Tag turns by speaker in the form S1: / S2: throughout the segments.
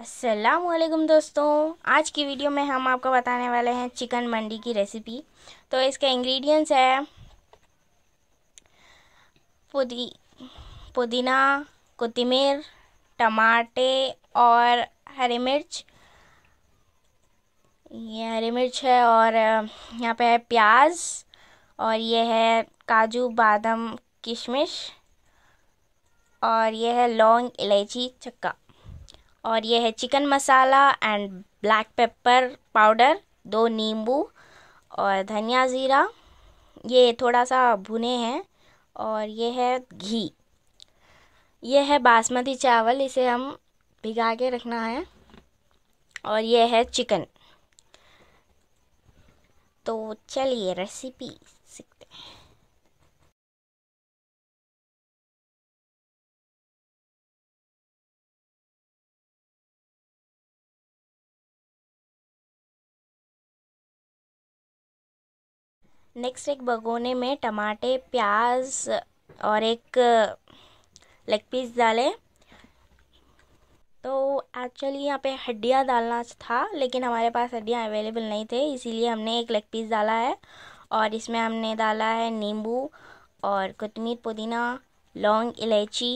S1: असलम दोस्तों आज की वीडियो में हम आपको बताने वाले हैं चिकन मंडी की रेसिपी तो इसके इंग्रेडिएंट्स है पुदी पुदीना कोतमीर टमाटे और हरी मिर्च ये हरी मिर्च है और यहाँ पे है प्याज और ये है काजू बादाम किशमिश और ये है लौंग इलायची चक्का और ये है chicken masala and black pepper powder दो नींबू और धनिया ज़ीरा ये थोड़ा सा भुने हैं और ये है घी ये है बासमती चावल इसे हम भिगा के रखना है और ये है चिकन तो चलिए रेसिपी नेक्स्ट एक भगोने में टमाटे प्याज और एक लेग uh, पीस डालें तो एक्चुअली यहाँ पे हड्डियाँ डालना था लेकिन हमारे पास हड्डियाँ अवेलेबल नहीं थे इसीलिए हमने एक लेग पीस डाला है और इसमें हमने डाला है नींबू और कुतमीर पुदीना लौंग इलायची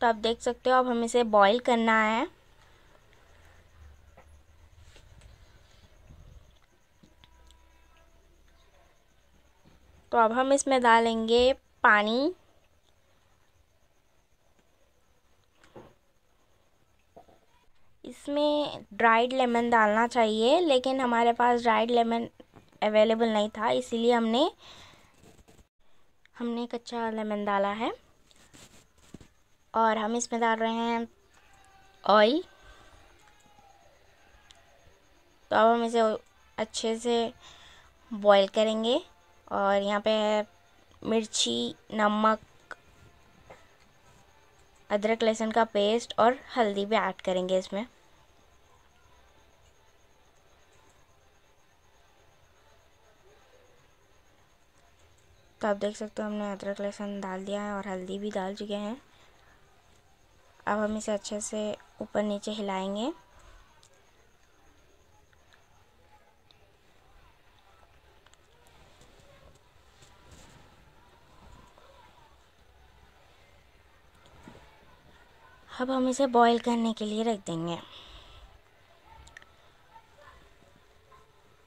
S1: तो आप देख सकते हो अब हम इसे बॉईल करना है तो अब हम इसमें डालेंगे पानी इसमें ड्राइड लेमन डालना चाहिए लेकिन हमारे पास ड्राइड लेमन अवेलेबल नहीं था इसीलिए हमने हमने कच्चा लेमन डाला है और हम इसमें डाल रहे हैं ऑयल तो अब हम इसे अच्छे से बॉईल करेंगे और यहाँ पे है मिर्ची नमक अदरक लहसुन का पेस्ट और हल्दी भी ऐड करेंगे इसमें तो आप देख सकते हो हमने अदरक लहसुन डाल दिया है और हल्दी भी डाल चुके हैं अब हम इसे अच्छे से ऊपर नीचे हिलाएंगे अब हम इसे बॉईल करने के लिए रख देंगे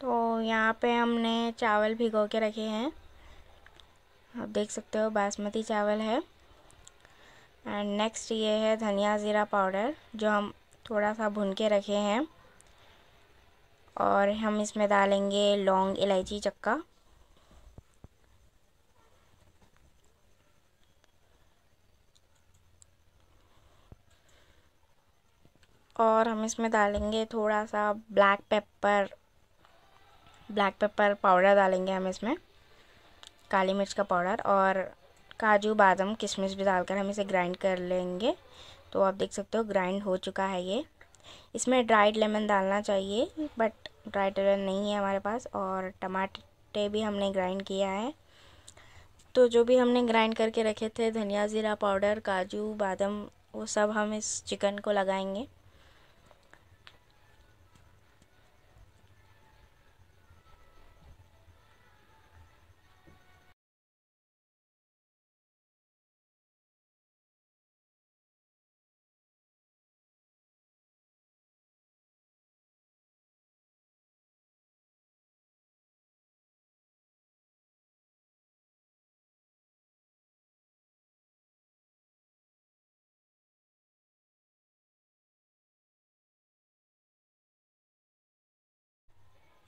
S1: तो यहाँ पे हमने चावल भिगो के रखे हैं आप देख सकते हो बासमती चावल है एंड नेक्स्ट ये है धनिया ज़ीरा पाउडर जो हम थोड़ा सा भून के रखे हैं और हम इसमें डालेंगे लौंग इलायची चक्का और हम इसमें डालेंगे थोड़ा सा black pepper black pepper powder डालेंगे हम इसमें काली मिर्च का पाउडर और काजू बादाम किशमिश भी डालकर हम इसे ग्राइंड कर लेंगे तो आप देख सकते हो ग्राइंड हो चुका है ये इसमें ड्राइड लेमन डालना चाहिए बट ड्राइड लेमन नहीं है हमारे पास और टमाटे भी हमने ग्राइंड किया है तो जो भी हमने ग्राइंड करके रखे थे धनिया ज़ीरा पाउडर काजू बादाम वो सब हम इस चिकन को लगाएंगे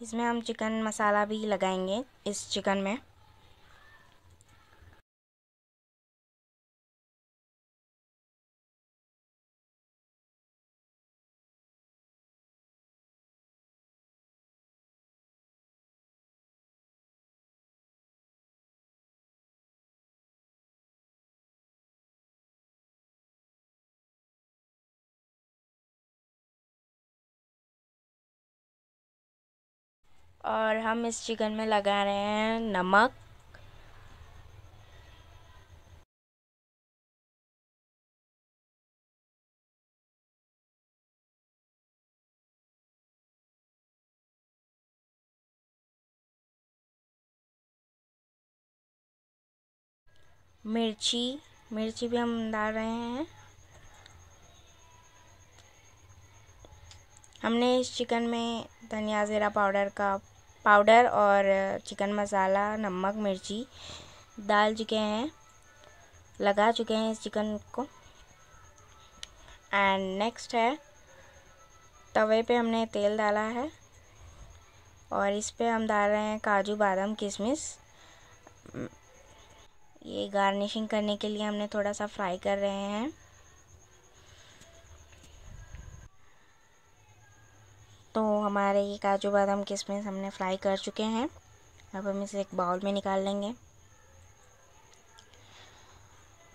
S1: इसमें हम चिकन मसाला भी लगाएंगे इस चिकन में और हम इस चिकन में लगा रहे हैं नमक मिर्ची मिर्ची भी हम डाल रहे हैं हमने इस चिकन में धनिया ज़ीरा पाउडर का पाउडर और चिकन मसाला नमक मिर्ची डाल चुके हैं लगा चुके हैं इस चिकन को एंड नेक्स्ट है तवे पे हमने तेल डाला है और इस पे हम डाल रहे हैं काजू बादाम किशमिश ये गार्निशिंग करने के लिए हमने थोड़ा सा फ्राई कर रहे हैं हमारे ये काजू बादाम किशमिश हमने फ्राई कर चुके हैं अब हम इसे एक बाउल में निकाल लेंगे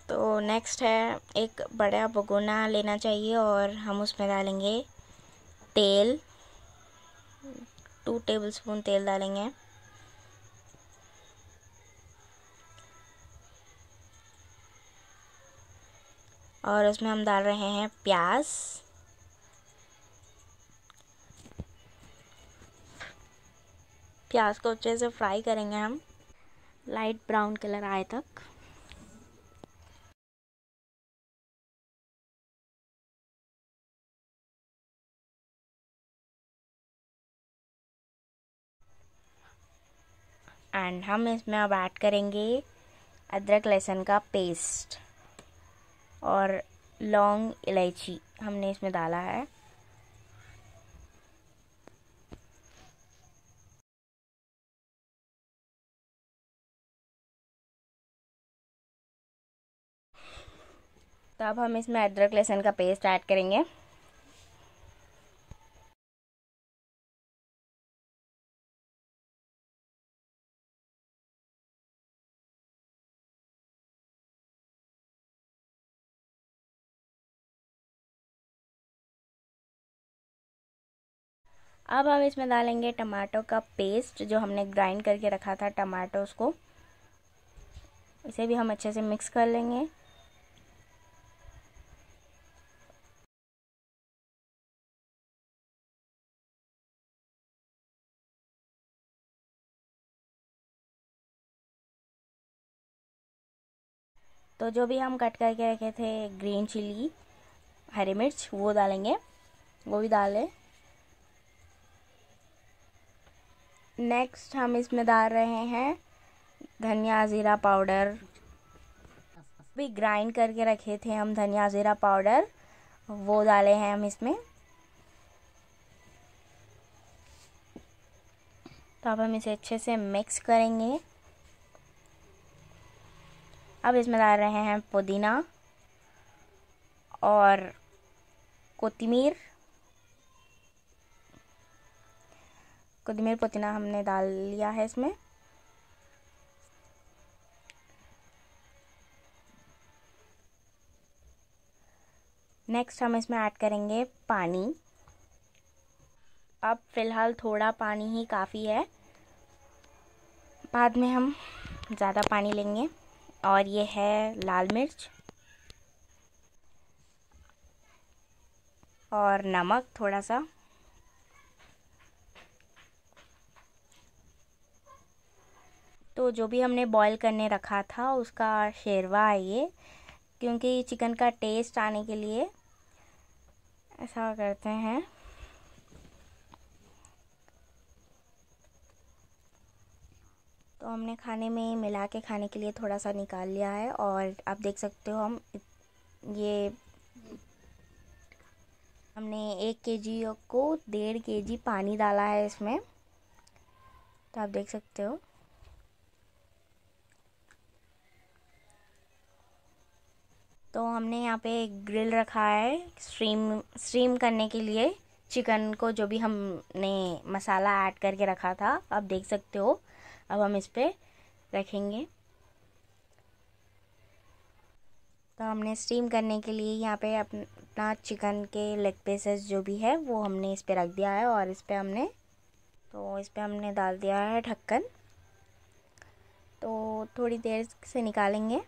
S1: तो नेक्स्ट है एक बड़ा भगोना लेना चाहिए और हम उसमें डालेंगे तेल टू टेबलस्पून तेल डालेंगे और उसमें हम डाल रहे हैं प्याज प्याज को अच्छे से फ्राई करेंगे हम लाइट ब्राउन कलर आए तक एंड हम इसमें अब ऐड करेंगे अदरक लहसुन का पेस्ट और लौंग इलायची हमने इसमें डाला है तो अब हम इसमें अदरक लहसुन का पेस्ट ऐड करेंगे अब हम इसमें डालेंगे टमाटो का पेस्ट जो हमने ग्राइंड करके रखा था टमाटोस को इसे भी हम अच्छे से मिक्स कर लेंगे तो जो भी हम कट करके रखे थे ग्रीन चिली हरी मिर्च वो डालेंगे वो भी डालें नेक्स्ट हम इसमें डाल रहे हैं धनिया ज़ीरा पाउडर भी ग्राइंड करके रखे थे हम धनिया ज़ीरा पाउडर वो डाले हैं हम इसमें तो अब हम इसे अच्छे से मिक्स करेंगे अब इसमें डाल रहे हैं पुदीना और कोतमीर कोतमीर पुदीना हमने डाल लिया है इसमें नेक्स्ट हम इसमें ऐड करेंगे पानी अब फ़िलहाल थोड़ा पानी ही काफ़ी है बाद में हम ज़्यादा पानी लेंगे और ये है लाल मिर्च और नमक थोड़ा सा तो जो भी हमने बॉईल करने रखा था उसका शेरवा है ये क्योंकि चिकन का टेस्ट आने के लिए ऐसा करते हैं तो हमने खाने में मिला के खाने के लिए थोड़ा सा निकाल लिया है और आप देख सकते हो हम ये हमने एक के जी को डेढ़ के जी पानी डाला है इसमें तो आप देख सकते हो तो हमने यहाँ पे ग्रिल रखा है स्ट्रीम स्ट्रीम करने के लिए चिकन को जो भी हमने मसाला ऐड करके रखा था आप देख सकते हो अब हम इस पर रखेंगे तो हमने स्टीम करने के लिए यहाँ पे अपना चिकन के लेग पीसेस जो भी है वो हमने इस पर रख दिया है और इस पर हमने तो इस पर हमने डाल दिया है ढक्कन तो थोड़ी देर से निकालेंगे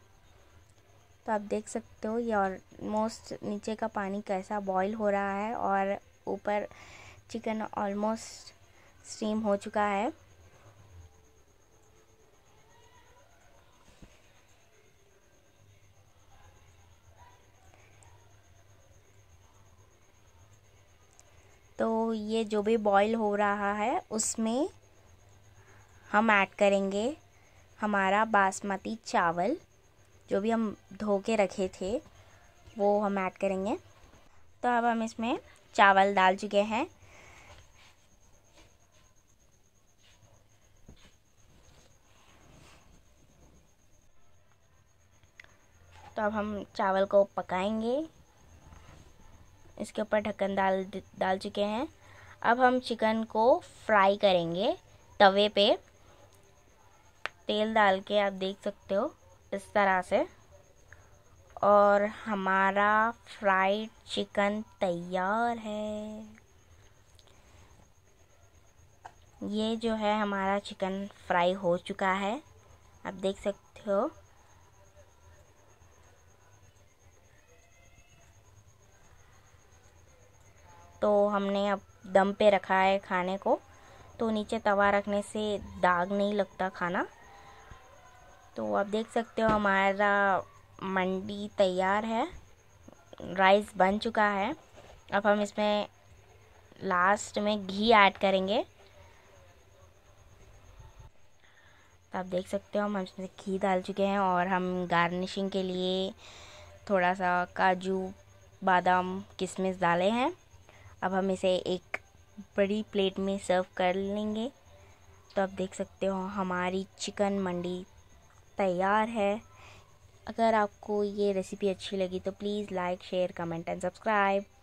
S1: तो आप देख सकते हो ये ऑलमोस्ट नीचे का पानी कैसा बॉईल हो रहा है और ऊपर चिकन ऑलमोस्ट स्टीम हो चुका है तो ये जो भी बॉईल हो रहा है उसमें हम ऐड करेंगे हमारा बासमती चावल जो भी हम धो के रखे थे वो हम ऐड करेंगे तो अब हम इसमें चावल डाल चुके हैं तो अब हम चावल को पकाएंगे इसके ऊपर ढक्कन डाल डाल चुके हैं अब हम चिकन को फ्राई करेंगे तवे पे तेल डाल के आप देख सकते हो इस तरह से और हमारा फ्राइड चिकन तैयार है ये जो है हमारा चिकन फ्राई हो चुका है आप देख सकते हो तो हमने अब दम पे रखा है खाने को तो नीचे तवा रखने से दाग नहीं लगता खाना तो आप देख सकते हो हमारा मंडी तैयार है राइस बन चुका है अब हम इसमें लास्ट में घी ऐड करेंगे तो आप देख सकते हो हम इसमें घी डाल चुके हैं और हम गार्निशिंग के लिए थोड़ा सा काजू बादाम किशमिश डाले हैं अब हम इसे एक बड़ी प्लेट में सर्व कर लेंगे तो आप देख सकते हो हमारी चिकन मंडी तैयार है अगर आपको ये रेसिपी अच्छी लगी तो please like share comment and subscribe